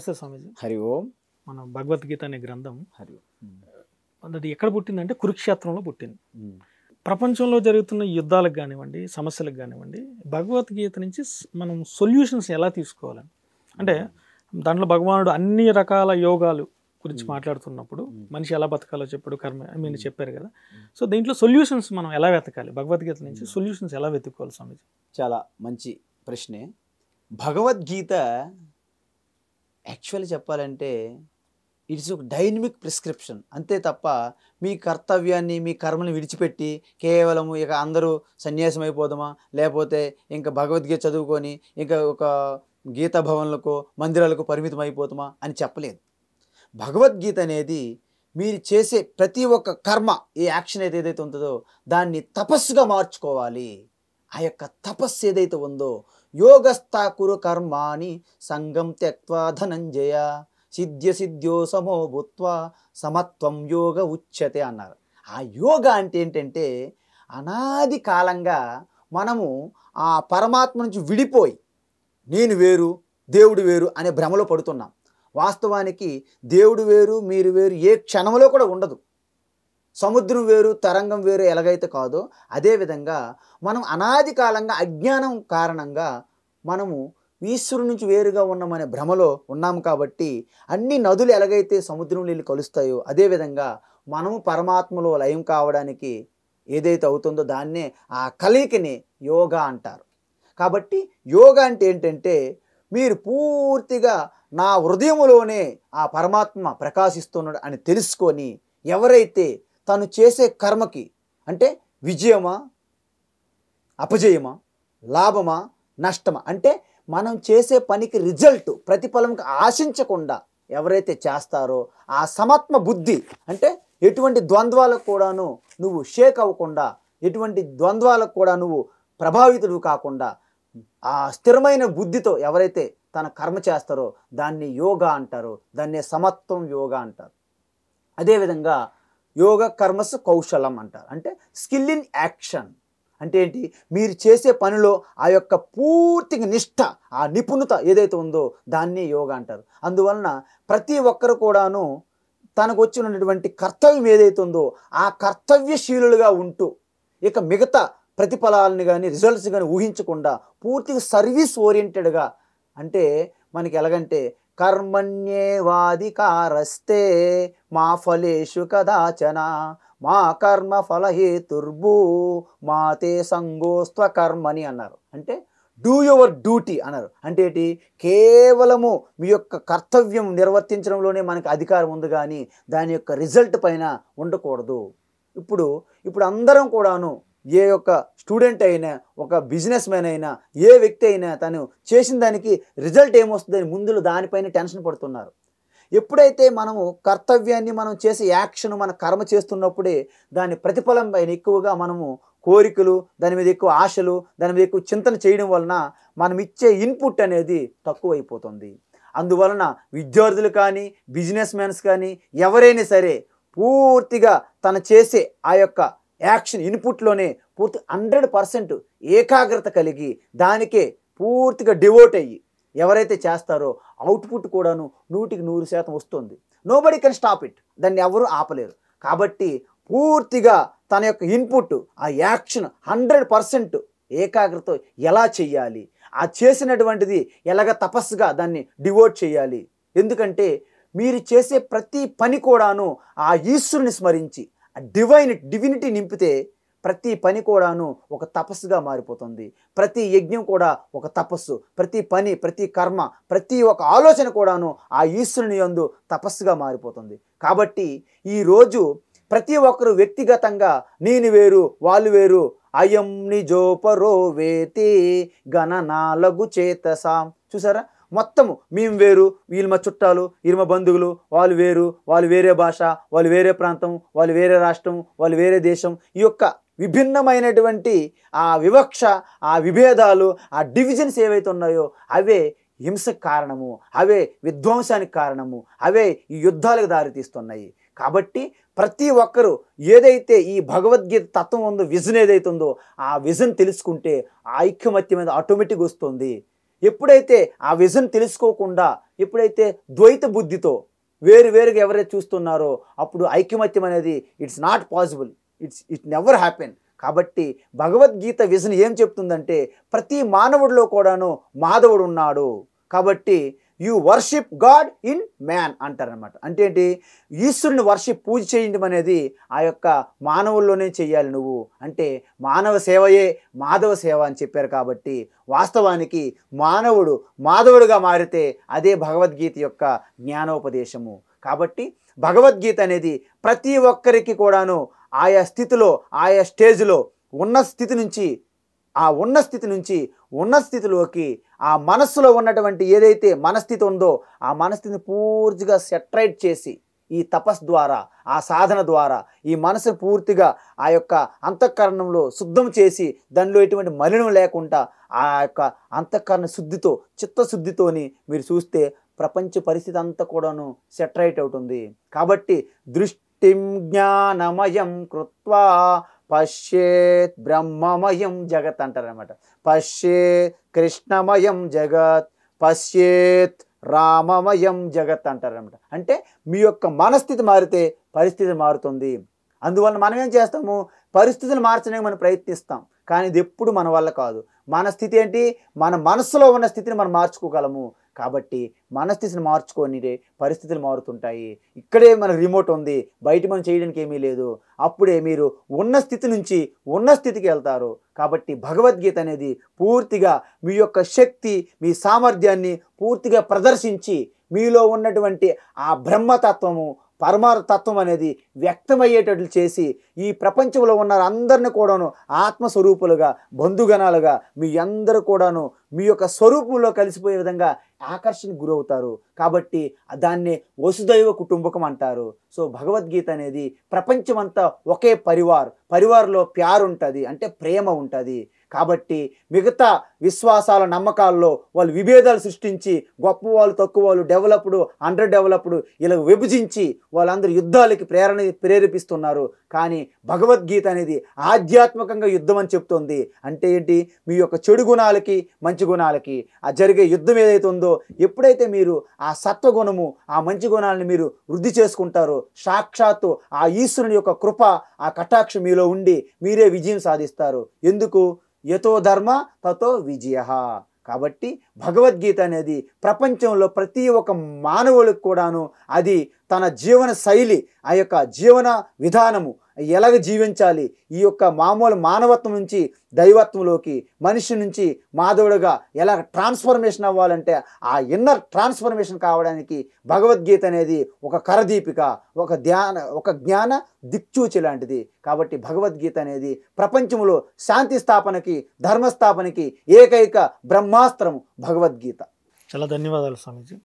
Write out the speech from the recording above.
నమస్తే స్వామీజీ హరి ఓం మన భగవద్గీత అనే గ్రంథం హరి అది ఎక్కడ పుట్టిందంటే కురుక్షేత్రంలో పుట్టింది ప్రపంచంలో జరుగుతున్న యుద్ధాలకు కానివ్వండి సమస్యలకు కానివ్వండి భగవద్గీత నుంచి మనం సొల్యూషన్స్ ఎలా తీసుకోవాలని అంటే దాంట్లో భగవానుడు అన్ని రకాల యోగాలు గురించి మాట్లాడుతున్నప్పుడు మనిషి ఎలా బతకాలో చెప్పాడు కర్మ మీరు చెప్పారు కదా సో దీంట్లో సొల్యూషన్స్ మనం ఎలా వెతకాలి భగవద్గీత నుంచి సొల్యూషన్స్ ఎలా వెతుక్కోవాలి స్వామీజీ చాలా మంచి ప్రశ్నే భగవద్గీత యాక్చువల్లీ చెప్పాలంటే ఇట్స్ ఒక డైనమిక్ ప్రిస్క్రిప్షన్ అంతే తప్ప మీ కర్తవ్యాన్ని మీ కర్మని విడిచిపెట్టి కేవలము ఇక అందరూ సన్యాసం అయిపోదామా లేకపోతే ఇంకా భగవద్గీత చదువుకొని ఇంకా ఒక గీతా భవన్లకు మందిరాలకు పరిమితం అయిపోతామా అని చెప్పలేదు భగవద్గీత అనేది మీరు చేసే ప్రతి ఒక్క కర్మ ఏ యాక్షన్ అయితే ఏదైతే ఉంటుందో దాన్ని తపస్సుగా మార్చుకోవాలి ఆ యొక్క తపస్సు ఏదైతే ఉందో యోగస్థాకురు కర్మాణి సంగం త్యక్వా ధనంజయ సిద్ధ్య సిద్ధ్యో సమో సమత్వం యోగ ఉచ్యతే అన్నారు ఆ యోగ అంటే ఏంటంటే అనాది కాలంగా మనము ఆ పరమాత్మ నుంచి విడిపోయి నేను వేరు దేవుడు వేరు అనే భ్రమలో పడుతున్నాం వాస్తవానికి దేవుడు వేరు మీరు వేరు ఏ క్షణంలో కూడా ఉండదు సముద్రం వేరు తరంగం వేరు ఎలాగైతే కాదో అదేవిధంగా మనం అనాది కాలంగా అజ్ఞానం కారణంగా మనము ఈశ్వరు నుంచి వేరుగా ఉన్నామనే భ్రమలో ఉన్నాము కాబట్టి అన్ని నదులు ఎలాగైతే సముద్రం నీళ్ళు కలుస్తాయో అదేవిధంగా మనము పరమాత్మలో లయం కావడానికి ఏదైతే అవుతుందో దాన్నే ఆ కలయికని యోగా అంటారు కాబట్టి యోగా అంటే ఏంటంటే మీరు పూర్తిగా నా హృదయంలోనే ఆ పరమాత్మ ప్రకాశిస్తున్నాడు అని తెలుసుకొని ఎవరైతే తను చేసే కర్మకి అంటే విజయమా అపజయమా లాభమా నష్టమా అంటే మనం చేసే పనికి రిజల్ట్ ప్రతిఫలంకి ఆశించకుండా ఎవరైతే చేస్తారో ఆ సమత్మ బుద్ధి అంటే ఎటువంటి ద్వంద్వాలకు కూడాను నువ్వు షేక్ అవ్వకుండా ఎటువంటి ద్వంద్వాలకు కూడా నువ్వు ప్రభావితుడు కాకుండా ఆ స్థిరమైన బుద్ధితో ఎవరైతే తన కర్మ చేస్తారో దాన్ని యోగా అంటారు దాన్నే సమత్వం యోగా అంటారు అదేవిధంగా యోగ కర్మస్ కౌశలం అంటారు అంటే స్కిల్ ఇన్ యాక్షన్ అంటే ఏంటి మీరు చేసే పనిలో ఆ యొక్క పూర్తిగా నిష్ఠ ఆ నిపుణత ఏదైతే ఉందో దాన్ని యోగా అంటారు అందువలన ప్రతి ఒక్కరు కూడాను తనకు వచ్చినటువంటి కర్తవ్యం ఏదైతే ఉందో ఆ కర్తవ్యశీలుగా ఉంటూ ఇక మిగతా ప్రతిఫలాలని కానీ రిజల్ట్స్ కానీ ఊహించకుండా పూర్తిగా సర్వీస్ ఓరియంటెడ్గా అంటే మనకి ఎలాగంటే కర్మణ్యేవాధికారస్తే మా ఫలేషు కదాచన మా కర్మ ఫలహేతుర్భూ మాతే సంగోస్త్వ కర్మని అన్నారు అంటే డూ యువర్ డ్యూటీ అన్నారు అంటే ఏంటి కేవలము మీ యొక్క కర్తవ్యం నిర్వర్తించడంలోనే మనకు అధికారం ఉంది కానీ దాని యొక్క రిజల్ట్ పైన ఉండకూడదు ఇప్పుడు ఇప్పుడు అందరం కూడాను ఏ యొక్క స్టూడెంట్ అయినా ఒక బిజినెస్ మ్యాన్ అయినా ఏ వ్యక్తి అయినా తను చేసిన దానికి రిజల్ట్ ఏమొస్తుందని ముందులో దానిపైన టెన్షన్ పడుతున్నారు ఎప్పుడైతే మనము కర్తవ్యాన్ని మనం చేసే యాక్షన్ మన కర్మ చేస్తున్నప్పుడే దాని ప్రతిఫలం పైన ఎక్కువగా మనము కోరికలు దాని మీద ఎక్కువ ఆశలు దాని మీద ఎక్కువ చింతన చేయడం వలన మనం ఇచ్చే ఇన్పుట్ అనేది తక్కువైపోతుంది అందువలన విద్యార్థులు కానీ బిజినెస్ మ్యాన్స్ కానీ ఎవరైనా సరే పూర్తిగా తను చేసే ఆ యొక్క యాక్షన్ ఇన్పుట్లోనే పూర్తి హండ్రెడ్ పర్సెంట్ ఏకాగ్రత కలిగి దానికే పూర్తిగా డివోట్ అయ్యి ఎవరైతే చేస్తారో అవుట్పుట్ కూడాను నూటికి నూరు శాతం వస్తుంది నోబడి కెన్ స్టాప్ ఇట్ దాన్ని ఎవరు ఆపలేరు కాబట్టి పూర్తిగా తన యొక్క ఇన్పుట్ ఆ యాక్షన్ హండ్రెడ్ పర్సెంట్ ఏకాగ్రత ఎలా చేయాలి ఆ చేసినటువంటిది ఎలాగ తపస్సుగా దాన్ని డివోట్ చేయాలి ఎందుకంటే మీరు చేసే ప్రతి పని కూడాను ఆ ఈశ్వరుని స్మరించి డివైన్ డివినిటీ నింపితే ప్రతి పని కూడాను ఒక తపస్సుగా మారిపోతుంది ప్రతి యజ్ఞం కూడా ఒక తపస్సు ప్రతి పని ప్రతి కర్మ ప్రతి ఒక ఆలోచన కూడాను ఆ ఈశ్వరుని యందు తపస్సుగా మారిపోతుంది కాబట్టి ఈరోజు ప్రతి ఒక్కరు వ్యక్తిగతంగా నేను వేరు వాళ్ళు వేరు అయం నిజోపరో వేతి గణనాలగు చేతసాం చూసారా మొత్తము మేము వేరు వీళ్ళు మా చుట్టాలు వీళ్ళు మా బంధువులు వాళ్ళు వేరు వాళ్ళు వేరే భాష వాళ్ళు వేరే ప్రాంతం వాళ్ళు వేరే రాష్ట్రం వాళ్ళు వేరే దేశం ఈ యొక్క విభిన్నమైనటువంటి ఆ వివక్ష ఆ విభేదాలు ఆ డివిజన్స్ ఏవైతే ఉన్నాయో అవే హింసకు కారణము అవే విధ్వంసానికి కారణము అవే ఈ యుద్ధాలకు దారితీస్తున్నాయి కాబట్టి ప్రతి ఒక్కరూ ఏదైతే ఈ భగవద్గీత తత్వం ఉందో విజన్ ఏదైతుందో ఆ విజన్ తెలుసుకుంటే ఆ ఐక్యమత్యం మీద ఆటోమేటిక్ వస్తుంది ఎప్పుడైతే ఆ విజన్ తెలుసుకోకుండా ఎప్పుడైతే ద్వైత బుద్ధితో వేరు వేరుగా ఎవరైతే చూస్తున్నారో అప్పుడు ఐక్యమత్యం అనేది it's not possible it's it never happen కాబట్టి భగవద్గీత విజన్ ఏం చెప్తుందంటే ప్రతి మానవుడిలో కూడాను మాధవుడు ఉన్నాడు కాబట్టి you worship god in man అంటారనమాట అంటే ఏంటి ఈశ్వరుని వర్షిప్ పూజ చేయడం అనేది ఆ యొక్క మానవుల్లోనే చేయాలి నువ్వు అంటే మానవ సేవయే మాధవ సేవ అని చెప్పారు కాబట్టి వాస్తవానికి మానవుడు మాధవుడుగా మారితే అదే భగవద్గీత యొక్క జ్ఞానోపదేశము కాబట్టి భగవద్గీత అనేది ప్రతి ఒక్కరికి కూడాను ఆయా స్థితిలో ఆయా స్టేజ్లో ఉన్న స్థితి నుంచి ఆ ఉన్న స్థితి నుంచి ఉన్న స్థితిలోకి ఆ మనస్సులో ఉన్నటువంటి ఏదైతే మనస్థితి ఉందో ఆ మనస్థితిని పూర్తిగా సెట్రైట్ చేసి ఈ తపస్ ద్వారా ఆ సాధన ద్వారా ఈ మనసు పూర్తిగా ఆ యొక్క అంతఃకరణంలో శుద్ధం చేసి దానిలో ఎటువంటి మలినం లేకుండా ఆ యొక్క అంతఃకరణ శుద్ధితో చిత్తశుద్ధితోని మీరు చూస్తే ప్రపంచ పరిస్థితి అంతా కూడాను సెట్రైట్ అవుతుంది కాబట్టి దృష్టిం జ్ఞానమయం కృత్వా పశ్చేత్ బ్రహ్మమయం జగత్ అంటారనమాట పశ్చేత్ కృష్ణమయం జగత్ పశ్చేత్ రామమయం జగత్ అంటారనమాట అంటే మీ యొక్క మనస్థితి మారితే పరిస్థితి మారుతుంది అందువల్ల మనం ఏం చేస్తాము పరిస్థితులు మార్చడానికి మనం ప్రయత్నిస్తాం కానీ ఇది ఎప్పుడు మన వల్ల కాదు మన స్థితి ఏంటి మన మనసులో ఉన్న స్థితిని మనం మార్చుకోగలము కాబట్టి మనస్థితిని మార్చుకొని పరిస్థితులు మారుతుంటాయి ఇక్కడే మనకు రిమోట్ ఉంది బయట మనం చేయడానికి ఏమీ లేదు అప్పుడే మీరు ఉన్న స్థితి నుంచి ఉన్న స్థితికి వెళ్తారు కాబట్టి భగవద్గీత అనేది పూర్తిగా మీ యొక్క శక్తి మీ సామర్థ్యాన్ని పూర్తిగా ప్రదర్శించి మీలో ఉన్నటువంటి ఆ బ్రహ్మతత్వము పరమార్థతత్వం అనేది వ్యక్తమయ్యేటట్లు చేసి ఈ ప్రపంచంలో ఉన్న అందరిని కూడాను ఆత్మస్వరూపులుగా బంధుగణాలుగా మీ అందరూ కూడాను మీ యొక్క స్వరూపంలో కలిసిపోయే విధంగా ఆకర్షణకు గురవుతారు కాబట్టి దాన్నే వసుదైవ కుటుంబకం అంటారు సో భగవద్గీత అనేది ప్రపంచమంతా ఒకే పరివార్ పరివార్లో ప్యార్ ఉంటుంది అంటే ప్రేమ ఉంటుంది కాబట్టి మిగతా విశ్వాసాల నమ్మకాల్లో వాళ్ళు విభేదాలు సృష్టించి గొప్ప వాళ్ళు తక్కువ వాళ్ళు డెవలప్డ్ అండర్ డెవలప్డ్ ఇలా విభజించి వాళ్ళందరూ యుద్ధాలకి ప్రేరణ ప్రేరేపిస్తున్నారు కానీ భగవద్గీత అనేది ఆధ్యాత్మికంగా యుద్ధం అని చెప్తుంది అంటే ఏంటి మీ యొక్క చెడు గుణాలకి మంచి గుణాలకి ఆ జరిగే యుద్ధం ఏదైతే ఉందో ఎప్పుడైతే మీరు ఆ సత్వగుణము ఆ మంచి గుణాలను మీరు వృద్ధి చేసుకుంటారో సాక్షాత్తు ఆ ఈశ్వరుని యొక్క కృప ఆ కటాక్ష మీలో ఉండి మీరే విజయం సాధిస్తారు ఎందుకు యతో ధర్మ తతో విజయ కాబట్టి భగవద్గీత అనేది ప్రపంచంలో ప్రతి ఒక్క మానవులకు కూడాను అది తన జీవన శైలి ఆ యొక్క జీవన విధానము ఎలాగ జీవించాలి ఈ యొక్క మామూలు మానవత్వం నుంచి దైవత్వంలోకి మనిషి నుంచి మాధవుడుగా ఎలా ట్రాన్స్ఫర్మేషన్ అవ్వాలంటే ఆ ఇన్నర్ ట్రాన్స్ఫర్మేషన్ కావడానికి భగవద్గీత అనేది ఒక కరదీపిక ఒక ధ్యాన ఒక జ్ఞాన దిక్చూచి లాంటిది కాబట్టి భగవద్గీత అనేది ప్రపంచంలో శాంతి స్థాపనకి ధర్మస్థాపనకి ఏకైక బ్రహ్మాస్త్రం భగవద్గీత చాలా ధన్యవాదాలు స్వామీజీ